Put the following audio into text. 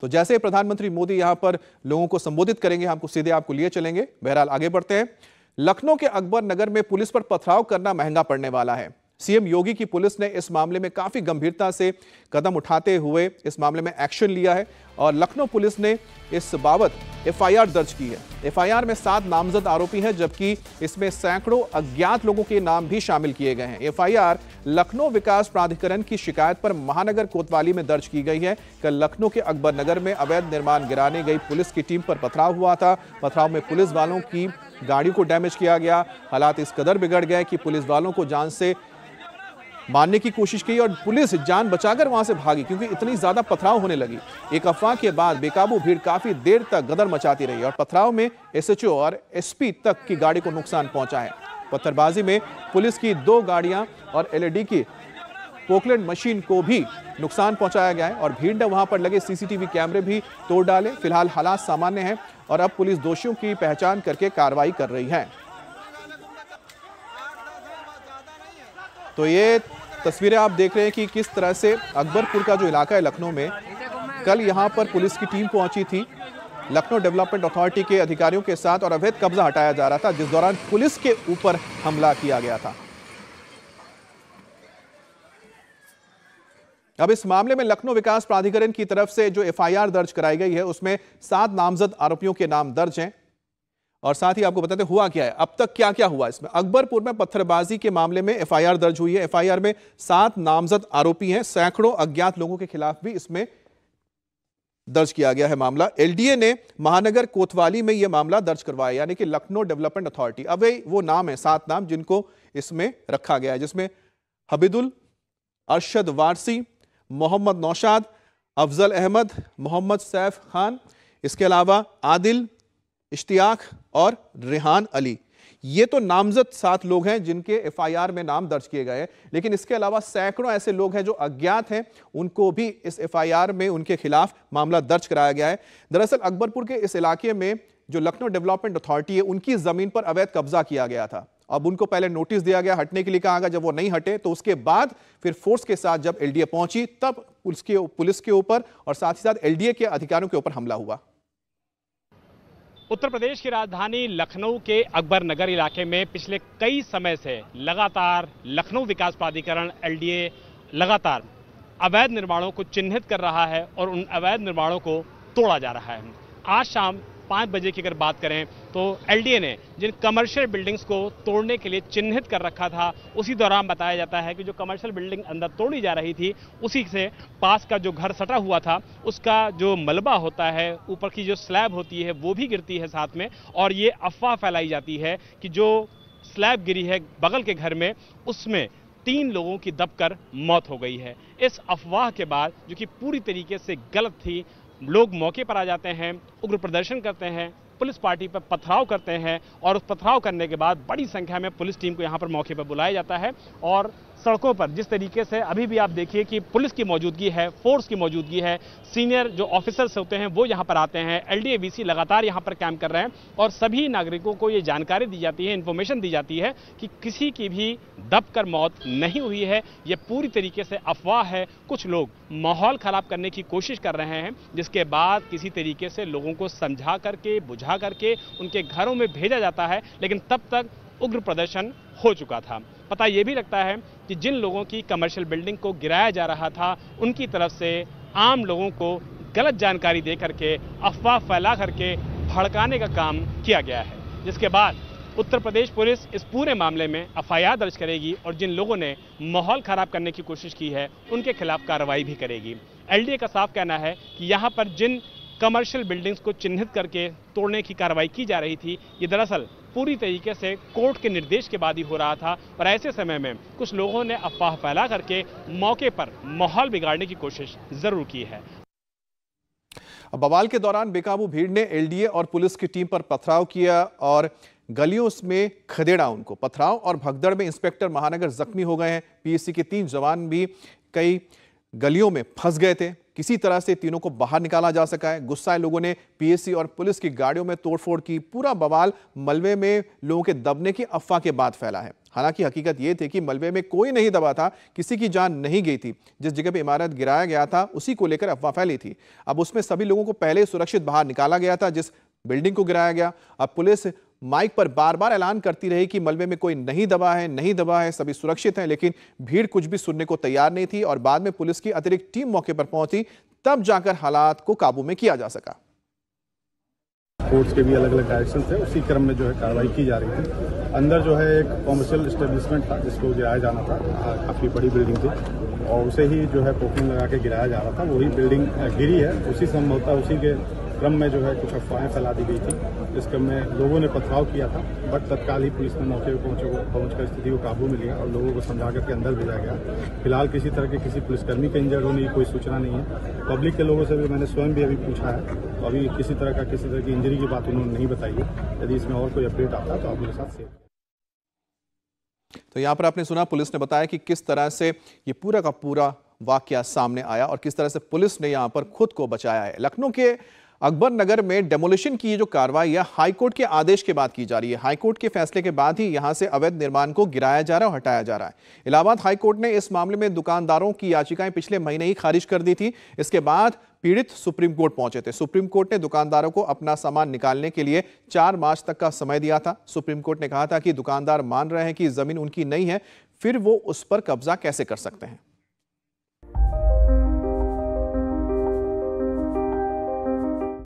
तो जैसे प्रधानमंत्री मोदी यहां पर लोगों को संबोधित करेंगे हमको सीधे आपको लिए चलेंगे बहरहाल आगे बढ़ते हैं लखनऊ के अकबर नगर में पुलिस पर पथराव करना महंगा पड़ने वाला है सीएम योगी की पुलिस ने इस मामले में काफी गंभीरता से कदम उठाते हुए इस मामले में एक्शन लिया है और लखनऊ पुलिस ने इस बाबत एफआईआर दर्ज की है एफआईआर में सात नामजद आरोपी हैं जबकि इसमें सैकड़ों अज्ञात लोगों के नाम भी शामिल किए गए हैं एफआईआर लखनऊ विकास प्राधिकरण की शिकायत पर महानगर कोतवाली में दर्ज की गई है कल लखनऊ के अकबर नगर में अवैध निर्माण गिराने गई पुलिस की टीम पर पथराव हुआ था पथराव में पुलिस वालों की गाड़ी को डैमेज किया गया हालात इस कदर बिगड़ गए कि पुलिस वालों को जान से मारने की कोशिश की और पुलिस जान बचाकर वहां से भागी क्योंकि इतनी ज़्यादा पथराव होने लगी एक अफवाह के बाद बेकाबू भीड़ काफ़ी देर तक गदर मचाती रही और पथराव में एसएचओ और एसपी तक की गाड़ी को नुकसान पहुंचा है पत्थरबाजी में पुलिस की दो गाड़ियां और एलईडी की पोकलैंड मशीन को भी नुकसान पहुंचाया गया है और भीड़ ने वहां पर लगे सीसीटीवी कैमरे भी तोड़ डाले फिलहाल हालात सामान्य हैं और अब पुलिस दोषियों की पहचान करके कार्रवाई कर रही है तो ये तस्वीरें आप देख रहे हैं कि किस तरह से अकबरपुर का जो इलाका है लखनऊ में कल यहाँ पर पुलिस की टीम पहुंची थी लखनऊ डेवलपमेंट अथॉरिटी के अधिकारियों के साथ और अवैध कब्जा हटाया जा रहा था जिस दौरान पुलिस के ऊपर हमला किया गया था अब इस मामले में लखनऊ विकास प्राधिकरण की तरफ से जो एफआईआर दर्ज कराई गई है उसमें सात नामजद आरोपियों के नाम दर्ज हैं और साथ ही आपको बताते हुआ क्या है अब तक क्या क्या हुआ इसमें अकबरपुर में पत्थरबाजी के मामले में एफआईआर दर्ज हुई है एफआईआर में सात नामजद आरोपी हैं सैकड़ों अज्ञात लोगों के खिलाफ भी इसमें दर्ज किया गया है मामला एलडीए ने महानगर कोतवाली में यह मामला दर्ज करवाया यानी कि लखनऊ डेवलपमेंट अथॉरिटी अब वो नाम है सात नाम जिनको इसमें रखा गया है जिसमें हबीदुल अरशद वारसी मोहम्मद नौशाद अफजल अहमद मोहम्मद सैफ खान इसके अलावा आदिल इश्तियाक और रिहान अली ये तो नामजद सात लोग हैं जिनके एफआईआर में नाम दर्ज किए गए हैं लेकिन इसके अलावा सैकड़ों ऐसे लोग हैं जो अज्ञात हैं उनको भी इस एफआईआर में उनके खिलाफ मामला दर्ज कराया गया है दरअसल अकबरपुर के इस इलाके में जो लखनऊ डेवलपमेंट अथॉरिटी है उनकी जमीन पर अवैध कब्जा किया गया था अब उनको पहले नोटिस दिया गया हटने के लिए कहा गया जब वो नहीं हटे तो उसके बाद फिर फोर्स के साथ जब एलडीए पहुंची तब उसके पुलिस के ऊपर और साथ ही साथ एलडीए के अधिकारियों के ऊपर हमला हुआ उत्तर प्रदेश की राजधानी लखनऊ के अकबर नगर इलाके में पिछले कई समय से लगातार लखनऊ विकास प्राधिकरण एल लगातार अवैध निर्माणों को चिन्हित कर रहा है और उन अवैध निर्माणों को तोड़ा जा रहा है आज शाम पाँच बजे की अगर बात करें तो एलडीए ने जिन कमर्शियल बिल्डिंग्स को तोड़ने के लिए चिन्हित कर रखा था उसी दौरान बताया जाता है कि जो कमर्शियल बिल्डिंग अंदर तोड़ी जा रही थी उसी से पास का जो घर सटा हुआ था उसका जो मलबा होता है ऊपर की जो स्लैब होती है वो भी गिरती है साथ में और ये अफवाह फैलाई जाती है कि जो स्लैब गिरी है बगल के घर में उसमें तीन लोगों की दबकर मौत हो गई है इस अफवाह के बाद जो कि पूरी तरीके से गलत थी लोग मौके पर आ जाते हैं उग्र प्रदर्शन करते हैं पुलिस पार्टी पर पथराव करते हैं और उस पथराव करने के बाद बड़ी संख्या में पुलिस टीम को यहाँ पर मौके पर बुलाया जाता है और सड़कों पर जिस तरीके से अभी भी आप देखिए कि पुलिस की मौजूदगी है फोर्स की मौजूदगी है सीनियर जो ऑफिसर्स होते हैं वो यहाँ पर आते हैं एलडीएबीसी लगातार यहाँ पर कैम्प कर रहे हैं और सभी नागरिकों को ये जानकारी दी जाती है इन्फॉर्मेशन दी जाती है कि किसी की भी दबकर मौत नहीं हुई है ये पूरी तरीके से अफवाह है कुछ लोग माहौल खराब करने की कोशिश कर रहे हैं जिसके बाद किसी तरीके से लोगों को समझा करके बुझा उलझा करके उनके घरों में भेजा जाता है लेकिन तब तक उग्र प्रदर्शन हो चुका था पता यह भी लगता है कि जिन लोगों की कमर्शियल बिल्डिंग को गिराया जा रहा था उनकी तरफ से आम लोगों को गलत जानकारी दे करके अफवाह फैला करके भड़काने का काम किया गया है जिसके बाद उत्तर प्रदेश पुलिस इस पूरे मामले में एफ दर्ज करेगी और जिन लोगों ने माहौल खराब करने की कोशिश की है उनके खिलाफ कार्रवाई भी करेगी एलडीए का साफ कहना है कि यहाँ पर जिन कमर्शियल बिल्डिंग्स को चिन्हित करके तोड़ने की कार्रवाई की जा रही थी ये दरअसल पूरी तरीके से कोर्ट के निर्देश के बाद ही हो रहा था और ऐसे समय में कुछ लोगों ने अफवाह फैला करके मौके पर माहौल बिगाड़ने की कोशिश जरूर की है बवाल के दौरान बेकाबू भीड़ ने एलडीए और पुलिस की टीम पर पथराव किया और गलियों में खदेड़ा उनको पथराव और भगदड़ में इंस्पेक्टर महानगर जख्मी हो गए हैं पीएससी के तीन जवान भी कई गलियों में फंस गए थे किसी तरह से तीनों को बाहर निकाला जा सका है गुस्साए लोगों ने पीएससी और पुलिस की गाड़ियों में तोड़फोड़ की पूरा बवाल मलबे में लोगों के दबने की अफवाह के बाद फैला है हालांकि हकीकत यह थी कि मलबे में कोई नहीं दबा था किसी की जान नहीं गई थी जिस जगह पर इमारत गिराया गया था उसी को लेकर अफवाह फैली थी अब उसमें सभी लोगों को पहले सुरक्षित बाहर निकाला गया था जिस बिल्डिंग को गिराया गया अब पुलिस माइक पर बार बार ऐलान करती रही कि मलबे में कोई नहीं दबा है नहीं दबा है सभी सुरक्षित हैं लेकिन भीड़ कुछ भी सुनने को तैयार नहीं थी और बाद में पुलिस की अतिरिक्त टीम मौके पर पहुंची तब जाकर हालात को काबू में किया जा सका कोर्ट्स के भी अलग अलग डायरेक्शन थे उसी क्रम में जो है कार्रवाई की जा रही थी अंदर जो है एक कॉमर्शियल स्टेब्लिशमेंट था जिसको गिराया जाना था काफ़ी बड़ी बिल्डिंग थी और उसे ही जो है पोकिंग लगा के गिराया जा रहा था वही बिल्डिंग गिरी है उसी संभवता उसी के क्रम में जो है कुछ अफवाहें फैला दी गई थी इस क्रम में लोगों ने पथराव किया था बट तत्काल ही पुलिस ने मौके पर पहुंचे पहुंचकर स्थिति को काबू में लिया और लोगों को समझा करके अंदर भेजा गया फिलहाल किसी तरह के किसी पुलिसकर्मी के इंजर्ड होने की कोई सूचना नहीं है पब्लिक के लोगों से भी मैंने स्वयं भी अभी पूछा है तो अभी किसी तरह का किसी तरह की इंजरी की बात उन्होंने नहीं बताई है यदि इसमें और कोई अपडेट आता तो आप मेरे साथ शेयर तो यहां पर आपने सुना पुलिस ने बताया कि किस तरह से ये पूरा का पूरा वाक्य सामने आया और किस तरह से पुलिस ने यहां पर खुद को बचाया है लखनऊ के अकबर नगर में डेमोलिशन की जो कार्रवाई है हाईकोर्ट के आदेश के बाद की जा रही है हाईकोर्ट के फैसले के बाद ही यहां से अवैध निर्माण को गिराया जा रहा है और हटाया जा रहा है इलाहाबाद हाईकोर्ट ने इस मामले में दुकानदारों की याचिकाएं पिछले महीने ही खारिज कर दी थी इसके बाद पीड़ित सुप्रीम कोर्ट पहुंचे थे सुप्रीम कोर्ट ने दुकानदारों को अपना सामान निकालने के लिए चार मार्च तक का समय दिया था सुप्रीम कोर्ट ने कहा था कि दुकानदार मान रहे हैं कि जमीन उनकी नहीं है फिर वो उस पर कब्जा कैसे कर सकते हैं